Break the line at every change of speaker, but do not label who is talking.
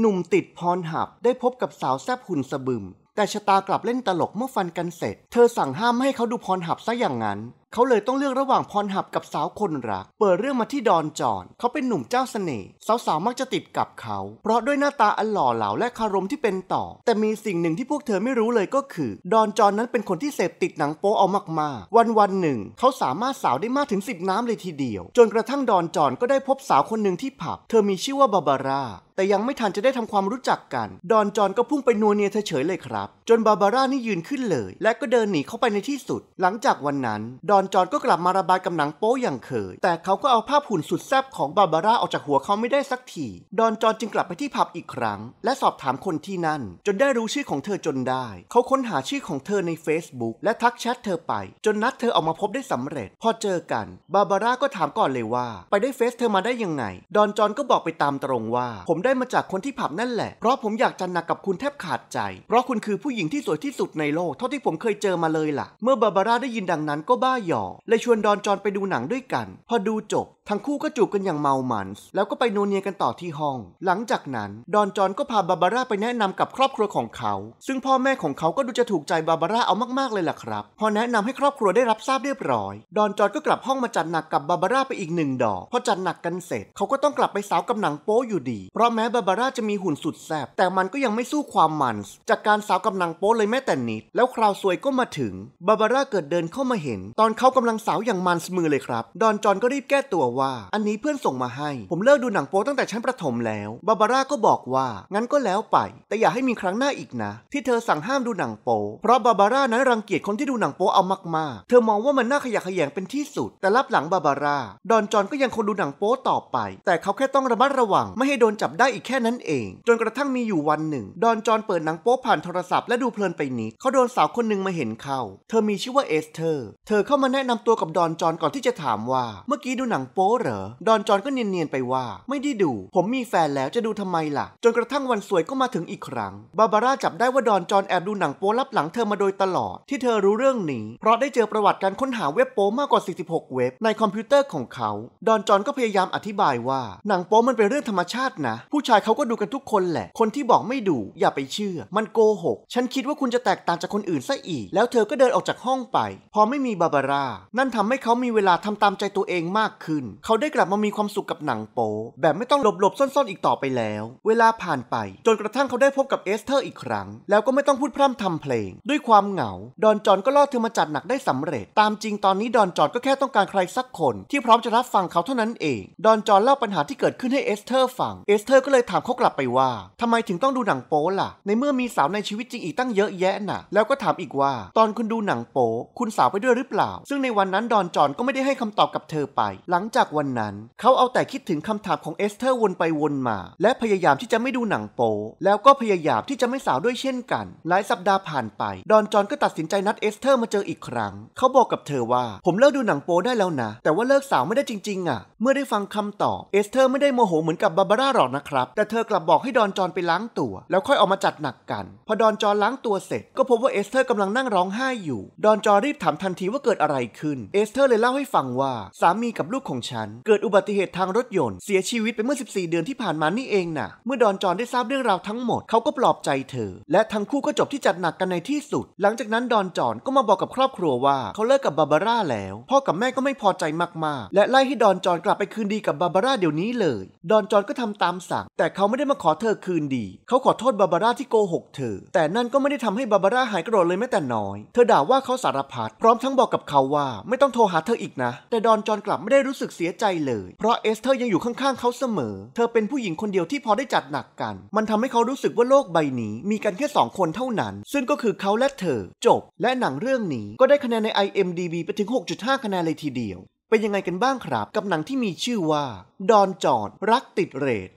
หนุ่มติดพรหับ ได้พบกับสาวแซบหุ่นสะบึม แต่ชะตากลับเล่นตลกเมื่อฟันกันเสร็จ เธอสั่งห้ามไม่ให้เขาดูพรหับซะอย่างนั้นเขาเลยต้องเลือกระหว่างพรหับกับสาวคนรัก เปิดเรื่องมาที่ดอนจอน เขาเป็นหนุ่มเจ้าสเสน่ห์สาวๆมักจะติดกับเขา เพราะด้วยหน้าตาอันหล่อเหลาและคารมที่เป็นต่อ แต่มีสิ่งหนึ่งที่พวกเธอไม่รู้เลยก็คือ ดอนจอนนั้นเป็นคนที่เสพติดหนังโป๊เอามากๆ วันวันหนึ่ง เขาสามารถสาวได้มากถึง10 น้ำเลยทีเดียว จนกระทั่งดอนจอนก็ได้พบสาวคนหนึ่งที่ผับเธอมีชื่อว่าบาบาร่าแต่ยังไม่ทันจะได้ทำความรู้จักกันดอนจอนก็พุ่งไปนัวเนียเธอเฉยเลยครับ จนบาบาร่านี่ยืนขึ้นเลย และก็เดินหนีเข้าไปในที่สุด หลังจากวันนั้นดออนจอนก็กลับมาระบายกับหนังโป๊อย่างเคย แต่เขาก็เอาภาพหุ่นสุดแซ่บของบาบาร่าออกจากหัวเขาไม่ได้สักที ดอนจอนจึงกลับไปที่ผับอีกครั้ง และสอบถามคนที่นั่น จนได้รู้ชื่อของเธอจนได้ เขาค้นหาชื่อของเธอใน Facebook และทักแชทเธอไป จนนัดเธอออกมาพบได้สำเร็จ พอเจอกัน บาบาร่าก็ถามก่อนเลยว่า ไปได้เฟซเธอมาได้ยังไง ดอนจอนก็บอกไปตามตรงว่า ผมได้มาจากคนที่ผับนั่นแหละ เพราะผมอยากจันหนักกับคุณแทบขาดใจ เพราะคุณคือผู้หญิงที่สวยที่สุดในโลกเท่าที่ผมเคยเจอมาเลยล่ะ เมื่อบาบาร่าได้ยินดังนั้นก็บ้าหยอกเลยชวนดอนจอนไปดูหนังด้วยกัน พอดูจบทั้งคู่ก็จูบกันอย่างเมาหมันแล้วก็ไปนูเนียกันต่อที่ห้อง หลังจากนั้นดอนจอนก็พาบาบาร่าไปแนะนำกับครอบครัวของเขา ซึ่งพ่อแม่ของเขาก็ดูจะถูกใจบาบาร่าเอามากๆเลยล่ะครับพอแนะนำให้ครอบครัวได้รับทราบเรียบร้อยดอนจอนก็กลับห้องมาจัดหนักกับบาบาร่าไปอีกหนึ่งดอกพอจัดหนักกันเสร็จเขาก็ต้องกลับไปสาวกับหนังโป๊อยู่ดีเพราะแม้บาบาร่าจะมีหุ่นสุดแซบแต่มันก็ยังไม่สู้ความมันจากการสาวกับหนังโป๊เลยแม้แต่นิด แล้วคราวซวยก็มาถึง บาบาร่าเกิดเดินเข้ามาเห็น ตอนเขากำลังสาวอย่างมันมือเลยครับดอนจอนก็รีบแก้ตัวว่าอันนี้เพื่อนส่งมาให้ ผมเลิกดูหนังโป๊ตั้งแต่ชั้นประถมแล้ว บาบาร่าก็บอกว่า งั้นก็แล้วไป แต่อย่าให้มีครั้งหน้าอีกนะ ที่เธอสั่งห้ามดูหนังโป๊เพราะบาบาร่านั้นรังเกียจคนที่ดูหนังโป๊เอามากๆ เธอมองว่ามันน่าขยะแขยงเป็นที่สุด แต่รับหลังบาบาร่าดอนจอนก็ยังคงดูหนังโป๊ต่อไป แต่เขาแค่ต้องระมัดระวัง ไม่ให้โดนจับได้อีกแค่นั้นเอง จนกระทั่งมีอยู่วันหนึ่งดอนจอนเปิดหนังโป๊ผ่านโทรศัพท์และดูเพลินไปนิดเขาโดนสาวคนหนึ่งมาเห็นเขาเธอมีชื่อว่าเอสเธอร์ เธอเข้ามาแนะนำตัวกับดอนจอนก่อนที่จะถามว่าเมื่อกี้ดูหนังโป๊มเหรอดอนจอนก็เนียนๆไปว่า ไม่ได้ดู ผมมีแฟนแล้วจะดูทำไมล่ะ จนกระทั่งวันสวยก็มาถึงอีกครั้ง บาบาร่าจับได้ว่าดอนจอนแอบดูหนังโป๊ลับหลังเธอมาโดยตลอด ที่เธอรู้เรื่องนี้ เพราะได้เจอประวัติการค้นหาเว็บโป๊มากกว่า46เว็บในคอมพิวเตอร์ของเขา ดอนจอนก็พยายามอธิบายว่าหนังโป๊มันเป็นเรื่องธรรมชาตินะ ผู้ชายเขาก็ดูกันทุกคนแหละ คนที่บอกไม่ดู อย่าไปเชื่อ มันโกหกฉันคิดว่าคุณจะแตกต่างจากคนอื่นซะอีก แล้วเธอก็เดินออกจากห้องไป พอไม่มีบาบาร่านั่นทำให้เขามีเวลาทำตามใจตัวเองมากขึ้นเขาได้กลับมามีความสุขกับหนังโป๊แบบไม่ต้องหลบหลบซ่อนๆ อีกต่อไปแล้ว เวลาผ่านไป จนกระทั่งเขาได้พบกับเอสเธอร์อีกครั้ง แล้วก็ไม่ต้องพูดพร่ำทำเพลง ด้วยความเหงา ดอนจอนก็ล่อเธอมาจัดหนักได้สำเร็จ ตามจริงตอนนี้ดอนจอนก็แค่ต้องการใครสักคน ที่พร้อมจะรับฟังเขาเท่านั้นเอง ดอนจอนเล่าปัญหาที่เกิดขึ้นให้เอสเธอร์ฟัง เอสเธอร์ก็เลยถามเขากลับไปว่าทำไมถึงต้องดูหนังโป๊ล่ะ ในเมื่อมีสาวในชีวิตจริงอีกตั้งเยอะแยะน่ะแล้วก็ถามอีกว่า ตอนคุณดูหนังโป๊คุณสาวไปด้วยหรือเปล่า ซึ่งในวันนั้นดอนจอนก็ไม่ได้ให้คำตอบกับเธอไป หลังจากากวันนั้น เขาเอาแต่คิดถึงคำถามของเอสเธอร์วนไปวนมา และพยายามที่จะไม่ดูหนังโป แล้วก็พยายามที่จะไม่สาวด้วยเช่นกัน หลายสัปดาห์ผ่านไปดอนจอนก็ตัดสินใจนัดเอสเธอร์มาเจออีกครั้ง เขาบอกกับเธอว่า ผมเลิกดูหนังโปได้แล้วนะ แต่ว่าเลิกสาวไม่ได้จริงๆ อ่ะ เมื่อได้ฟังคำตอบเอสเธอร์ไม่ได้โมโหเหมือนกับบาบาร่าหรอกนะครับแต่เธอกลับบอกให้ดอนจอนไปล้างตัว แล้วค่อยออกมาจัดหนักกันพอดอนจอนล้างตัวเสร็จ ก็พบว่าเอสเธอร์กำลังนั่งร้องไห้อยู่ดอนจอนรีบถามทันทีว่าเกิดอะไรขึ้นเอสเธอร์เลยเล่าให้ฟังว่าสามีกับลูกของฉันเกิดอุบัติเหตุทางรถยนต์เสียชีวิตไปเมื่อ 14 เดือนที่ผ่านมานี่เองนะ่ะ เมื่อดอนจอนได้ทราบเรื่องราวทั้งหมดเขาก็ปลอบใจเธอ และทั้งคู่ก็จบที่จัดหนักกันในที่สุด หลังจากนั้นดอนจอนก็มาบอกกับครอบครัวว่าเขาเลิกกับบาบาร่าแล้ว พ่อกับแม่ก็ไม่พอใจมากๆ และไล่ให้ดอนจอนกลับไปคืนดีกับบาบาร่าเดี๋ยวนี้เลยดอนจอนก็ทำตามสั่ง แต่เขาไม่ได้มาขอเธอคืนดีเขาขอโทษบาบาร่าที่โกหกเธอแต่นั่นก็ไม่ได้ทำให้บาบาร่าหายโกรธเลยแม้แต่น้อย เธอด่าว่าเขาสารพัดพร้อมทั้งบอกกับเขาว่าไม่ต้องโทรหาเธออีกนะแต่ดอนจอนกลับไม่ได้รู้สึกเสียใจเลยเพราะเอสเธอร์ยังอยู่ข้างๆเขาเสมอ เธอเป็นผู้หญิงคนเดียวที่พอได้จัดหนักกัน มันทำให้เขารู้สึกว่าโลกใบนี้มีกันแค่ 2 คนเท่านั้น ซึ่งก็คือเขาและเธอจบและหนังเรื่องนี้ก็ได้คะแนนใน IMDb ไปถึง 6.5 คะแนนเลยทีเดียวเป็นยังไงกันบ้างครับ กับหนังที่มีชื่อว่า ดอนจอดรักติดเรท